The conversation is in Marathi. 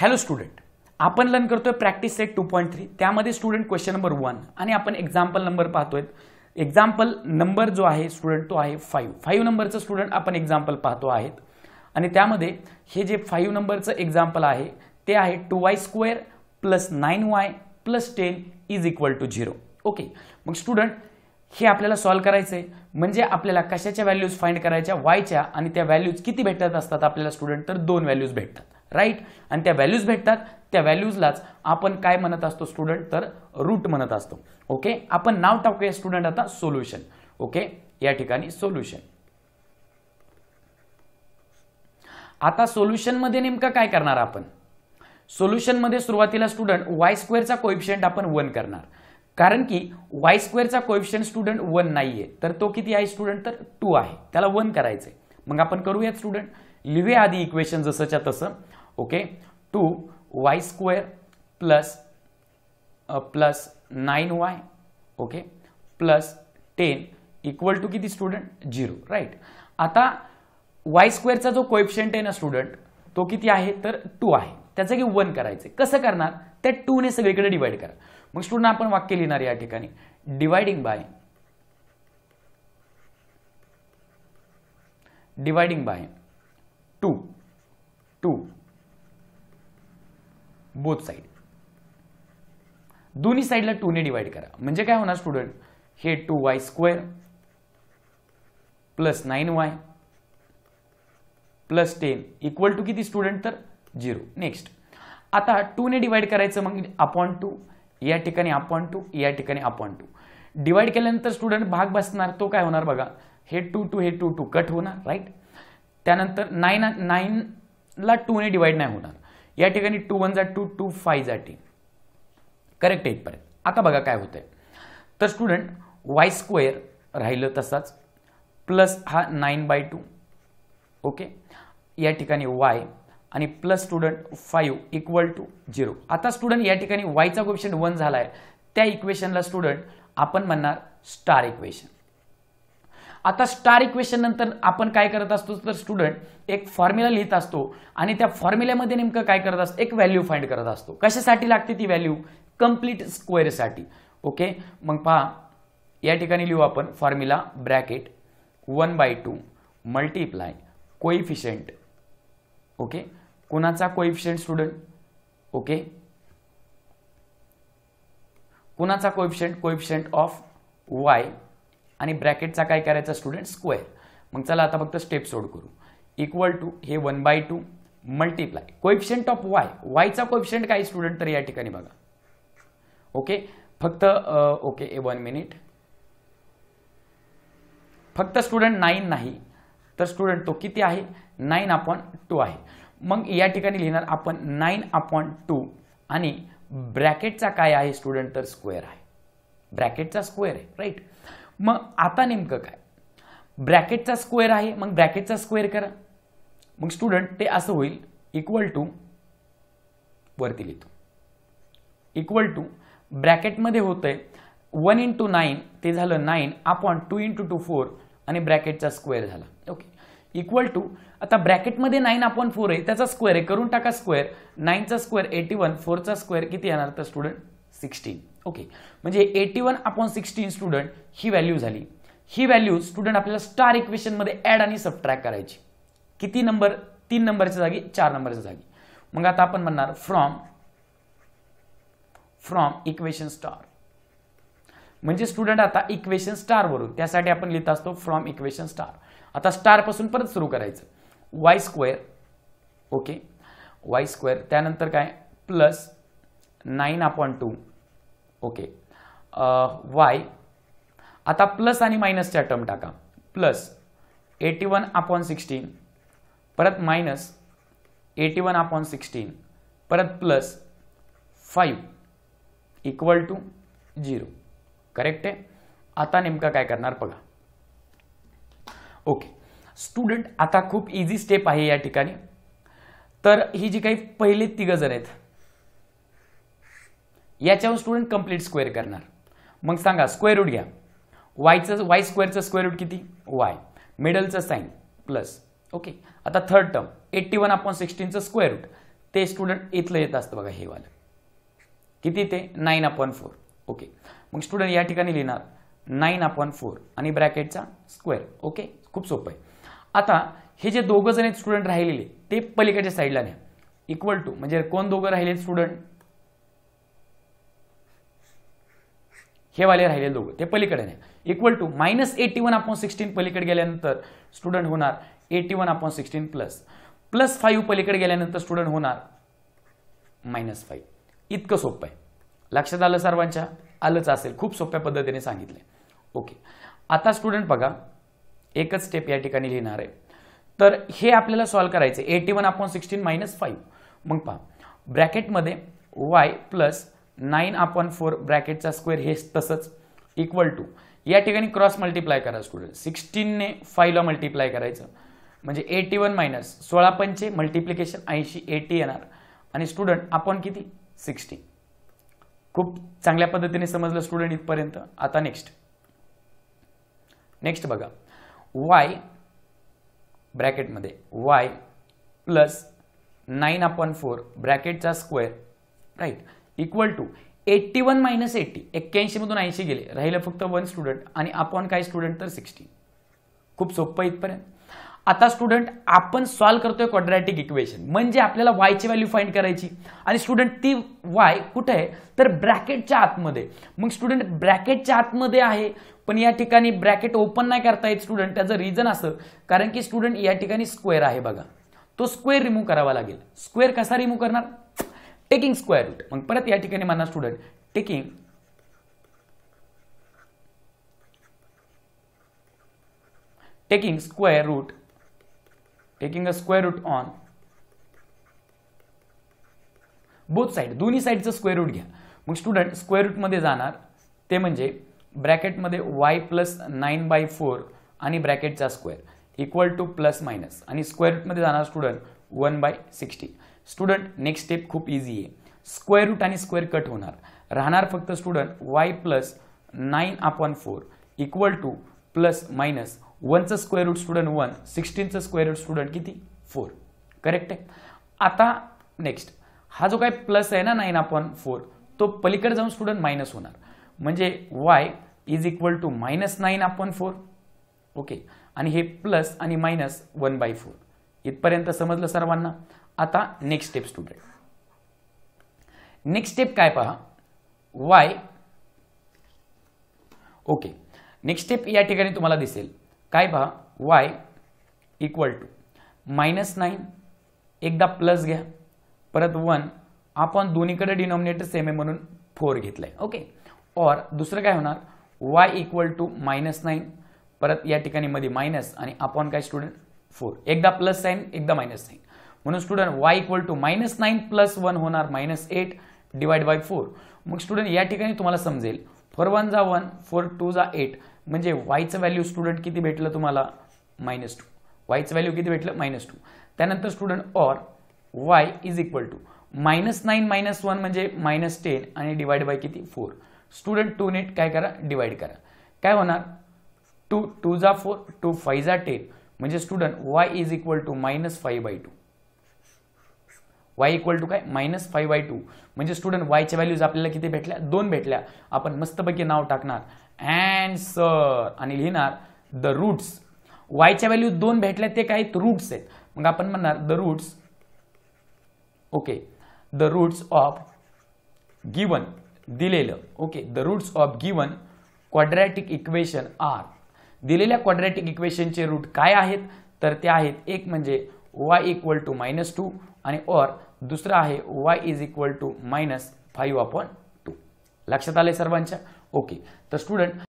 हॅलो स्टुडंट आपण लर्न करतोय practice set two point three त्यामध्ये स्टुडंट क्वेश्चन नंबर वन आणि आपण एक्झाम्पल नंबर पाहतोय एक्झाम्पल नंबर जो आहे स्टुडंट तो आहे फाईव्ह फाईव्ह नंबरचं स्टुडंट आपण एक्झाम्पल पाहतो आहेत आणि त्यामध्ये हे जे फाईव्ह नंबरचं एक्झाम्पल आहे ते आहे two y square plus nine y plus ten is equal to zero okay मग स्टुडंट हे आपल्याला सॉल्व्ह करायचं आहे म्हणजे आपल्याला कशाच्या व्हॅल्यूज फाइंड करायच्या वायच्या आणि त्या व्हॅल्यूज किती भेटत असतात आपल्याला स्टुडंट तर दोन व्हॅल्यूज भेटतात राईट आणि त्या व्हॅल्यूज भेटतात त्या व्हॅल्यूजलाच आपण काय म्हणत असतो स्टुडंट तर रूट म्हणत असतो ओके आपण नाव टाकूया स्टुडंट आता सोल्युशन ओके या ठिकाणी सोल्युशन आता सोल्युशनमध्ये नेमकं काय करणार आपण सोल्युशनमध्ये सुरुवातीला स्टुडंट वाय स्क्वेअरचा कोइफिशियंट आपण वन करणार कारण की वाय स्क्वेअरचा कोइफिशियंट स्टुडंट वन नाहीये तर तो किती आहे स्टुडंट तर टू आहे त्याला वन करायचंय मग आपण करूयात स्टुडंट लिव्हे आधी इक्वेशन जसंच्या तसं okay two y square plus plus nine y okay plus ten equal to किती स्टुडंट झिरो राईट आता वाय स्क्वेअरचा जो कोएप्शंट आहे ना स्टुडंट तो किती आहे तर टू आहे त्याचं की वन करायचं कसं करणार त्या टूने सगळीकडे डिवाइड करा मग स्टुडंट आपण वाक्य लिहिणार या ठिकाणी dividing by dividing by both side दोन्ही साईडला ने डिवाइड करा म्हणजे काय होणार स्टुडंट हे two y square plus nine y plus ten equal to किती स्टुडंट तर झिरो नेक्स्ट आता टू ने डिवाइड करायचं मग अपॉन टू या ठिकाणी अपॉन टू या ठिकाणी अपॉन टू डिवाइड केल्यानंतर स्टुडंट भाग बसणार तो काय होणार बघा हे टू टू हे टू टू कट होणार राईट त्यानंतर नाईन नाईनला ने डिवाइड नाही होणार या ठिकाणी टू वन जा टू टू फाय जाटी करेक्ट येईपर्यंत आता बघा काय होतंय तर स्टुडंट वाय स्क्वेअर राहिलं तसाच प्लस हा नाईन बाय टू ओके या ठिकाणी वाय आणि plus student five equal to zero आता स्टुडंट या ठिकाणी वायचा क्वेश्चन वन झाला आहे त्या इक्वेशनला स्टुडंट आपण म्हणणार स्टार इक्वेशन आता स्टार इक्वेशन नंतर आपण काय करत असतो तर स्टुडंट एक फॉर्म्युला लिहित असतो आणि त्या फॉर्म्युल्यामध्ये नेमकं काय करत असतो एक व्हॅल्यू फाइंड करत असतो कशासाठी लागते ती व्हॅल्यू कम्प्लीट स्क्वेअरसाठी ओके मग पहा या ठिकाणी लिहू आपण formula bracket one by two multiply coefficient okay कोणाचा कोइफिशंट स्टुडंट ओके कोणाचा कोइफिशंट कोइफिशंट ऑफ वाय आणि ब्रॅकेटचा काय करायचा स्टुडंट स्क्वेअर मग चला आता फक्त स्टेप सोड करू इक्वल टू हे one by two multiply coefficient of y वायचा कोएफिशियंट काय स्टुडंट तर या ठिकाणी बघा ओके फक्त ओके ए वन मिनिट फक्त स्टुडंट नाईन नाही तर स्टुडंट तो किती आहे नाईन अपॉन टू आहे मग या ठिकाणी लिहिणार आपण नाईन अपॉन टू आणि ब्रॅकेटचा काय आहे स्टुडंट तर स्क्वेअर आहे ब्रॅकेटचा स्क्वेअर आहे राईट मग आता नेमकं काय ब्रॅकेटचा स्क्वेअर आहे मग ब्रॅकेटचा स्क्वेअर करा मग स्टुडंट ते असं होईल इक्वल टू वरती लिहितो इक्वल टू ब्रॅकेटमध्ये होतं आहे वन इंटू नाईन ते झालं nine upon two into two four आणि ब्रॅकेटचा स्क्वेअर झाला ओके इक्वल टू आता ब्रॅकेटमध्ये नाईन अपॉन फोर आहे त्याचा स्क्वेअर आहे करून टाका स्क्वेअर नाईनचा स्क्वेअर एटी वन फोरचा स्क्वेअर किती येणार तर स्टुडंट सिक्स्टीन ओके म्हणजे eighty one upon sixteen student ही व्हॅल्यू झाली ही व्हॅल्यू स्टुडंट आपल्याला स्टार इक्वेशनमध्ये ऍड आणि सबट्रॅक करायची किती नंबर तीन नंबरच्या जागी चार नंबरच्या जागी मग आता आपण म्हणणार फ्रॉम फ्रॉम इक्वेशन स्टार म्हणजे स्टुडंट आता इक्वेशन स्टार वरून त्यासाठी आपण लिहित असतो फ्रॉम इक्वेशन स्टार आता स्टार पासून परत सुरू करायचं y square okay y square त्यानंतर काय plus nine upon two okay y आता प्लस आणि मायनसच्या टर्म टाका plus eighty one upon sixteen परत minus eighty one upon sixteen परत plus five equal to zero correct आहे आता नेमका काय करणार बघा ओके स्टुडंट आता खूप इझी स्टेप आहे या ठिकाणी तर ही जी काही पहिले ती जण आहेत याच्यावर स्टुडंट कंप्लीट स्क्वेअर करणार मग सांगा स्क्वेअर रूट घ्या वायचं वाय स्क्वेअरचं स्क्वेअर रूट किती वाय मिडलचं साईन प्लस ओके आता थर्ड टर्म एट्टी वन आपण सिक्स्टीनचं स्क्वेअर रूट ते स्टुडंट इथलं येत असतं बघा हे वालं किती ते नाईन अपॉन फोर ओके मग स्टुडंट या ठिकाणी लिहिणार नाईन अपॉन फोर आणि ब्रॅकेटचा स्क्वेअर ओके खूप सोपं आहे आता हे जे दोघं जण स्टुडंट राहिलेले ते पलीकडच्या साईडला न्या इक्वल टू म्हणजे कोण दोघं राहिले स्टुडंट हे वाले राहिले दोघं ते पलीकडे नाही equal to minus eighty one upon sixteen पलीकडे गेल्यानंतर स्टुडंट होणार eighty one upon sixteen plus plus five पलीकडे गेल्यानंतर स्टुडंट होणार मायनस फाईव्ह इतकं सोपं आहे लक्षात आलं सर्वांच्या आलंच असेल खूप सोप्या पद्धतीने सांगितलं ओके आता स्टुडंट बघा एकच स्टेप या ठिकाणी लिहिणार आहे तर हे आपल्याला सॉल्व्ह करायचं eighty one upon sixteen minus five मग पहा ब्रॅकेटमध्ये y plus nine upon four ब्रॅकेटचा स्क्वेअर हे तसंच इक्वल टू या ठिकाणी क्रॉस मल्टिप्लाय करा स्टुडंट सिक्स्टीनने फायला मल्टिप्लाय करायचं म्हणजे एटी वन मायनस सोळा पंचे मल्टिप्लिकेशन ऐंशी एटी येणार आणि स्टुडंट आपण किती सिक्स्टी खूप चांगल्या पद्धतीने समजलं स्टुडंट इथपर्यंत आता नेक्स्ट नेक्स्ट बघा वाय ब्रॅकेटमध्ये y plus nine upon four ब्रॅकेटचा square right equal to eighty one minus eighty एक्क्याऐंशीमधून ऐंशी गेले राहिलं फक्त वन स्टुडंट आणि आपण काय स्टुडंट तर सिक्स्टी खूप सोपं इथपर्यंत आता स्टुडंट आपण सॉल्व्ह करतोय क्वाड्रॅटिक इक्वेशन म्हणजे आपल्याला वायची व्हॅल्यू फाईंड करायची आणि स्टुडंट ती वाय कुठे आहे तर ब्रॅकेटच्या आतमध्ये मग स्टुडंट ब्रॅकेटच्या आतमध्ये आहे पण या ठिकाणी ब्रॅकेट ओपन नाही करता येत स्टुडंट त्याचं रिझन असं कारण की स्टुडंट या ठिकाणी स्क्वेअर आहे बघा तो स्क्वेअर रिमूव्ह करावा लागेल स्क्वेअर कसा रिमूव्ह करणार टेकिंग स्क्वेअर रूट मग परत या ठिकाणी म्हणा student taking taking square root taking a square root on both side दोन्ही साईडचं स्क्वेअर रूट घ्या मग स्टुडंट स्क्वेअर रूटमध्ये जाणार ते म्हणजे ब्रॅकेटमध्ये y plus nine by four आणि ब्रॅकेटचा square equal to plus minus आणि स्क्वेअर रूटमध्ये जाणार student one by sixty student next step खूप इझी आहे स्क्वेअर रूट आणि स्क्वेअर कट होणार राहणार फक्त student y plus nine upon four equal to plus minus वनचं स्क्वेअर रूट स्टुडंट वन सिक्स्टीनचं स्क्वेअर रूट स्टुडंट किती फोर करेक्ट आहे आता नेक्स्ट हा जो काय प्लस आहे ना नाईन अपॉन फोर तो पलीकडे जाऊन स्टुडंट मायनस होणार म्हणजे y is equal to minus nine upon four okay आणि हे प्लस आणि मायनस वन बाय फोर इथपर्यंत समजलं सर्वांना आता next step student next step काय पहा वाय ओके नेक्स्ट स्टेप या ठिकाणी तुम्हाला दिसेल काय पहा y equal to minus nine एकदा प्लस घ्या परत वन आपण दोन्हीकडे डिनॉमिनेटर सेम आहे म्हणून फोर घेतला ओके और दुसरं काय होणार y equal to minus nine परत या ठिकाणी मध्ये मायनस आणि आपण काय स्टुडंट फोर एकदा प्लस साईन एकदा मायनस साईन म्हणून student y equal to minus nine plus one होणार minus eight divide by four मग स्टुडंट या ठिकाणी तुम्हाला समजेल फोर वन जा वन फोर टू जा एट म्हणजे वायचं व्हॅल्यू स्टुडंट किती भेटलं तुम्हाला मायनस टू वायचं व्हॅल्यू किती भेटलं मायनस टू त्यानंतर student or Y is equal to minus nine minus one म्हणजे मायनस टेन आणि डिवाइड बाय किती फोर स्टुडंट टू नेट काय करा डिवाइड करा काय होणार टू टू जा फोर टू फाय जा टेन म्हणजे student Y is equal to minus five by two Y equal to काय मायनस फाईव्ह वाय टू म्हणजे स्टुडंट वायच्या व्हॅल्यूज आपल्याला किती भेटल्या दोन भेटल्या आपण मस्तपैकी नाव टाकणार अँड सर आणि लिहिणार द रूट्स वायच्या व्हॅल्यू दोन भेटल्या ते काय रूट्स आहेत मग आपण म्हणणार the roots okay the roots of given दिलेलं okay the roots of given quadratic equation are दिलेल्या क्वाड्रॅटिक इक्वेशनचे रूट काय आहेत तर ते आहेत एक म्हणजे Y equal to minus two आणि और दुसरं आहे Y is equal to minus five upon two लक्षात आले सर्वांच्या ओके तर स्टुडंट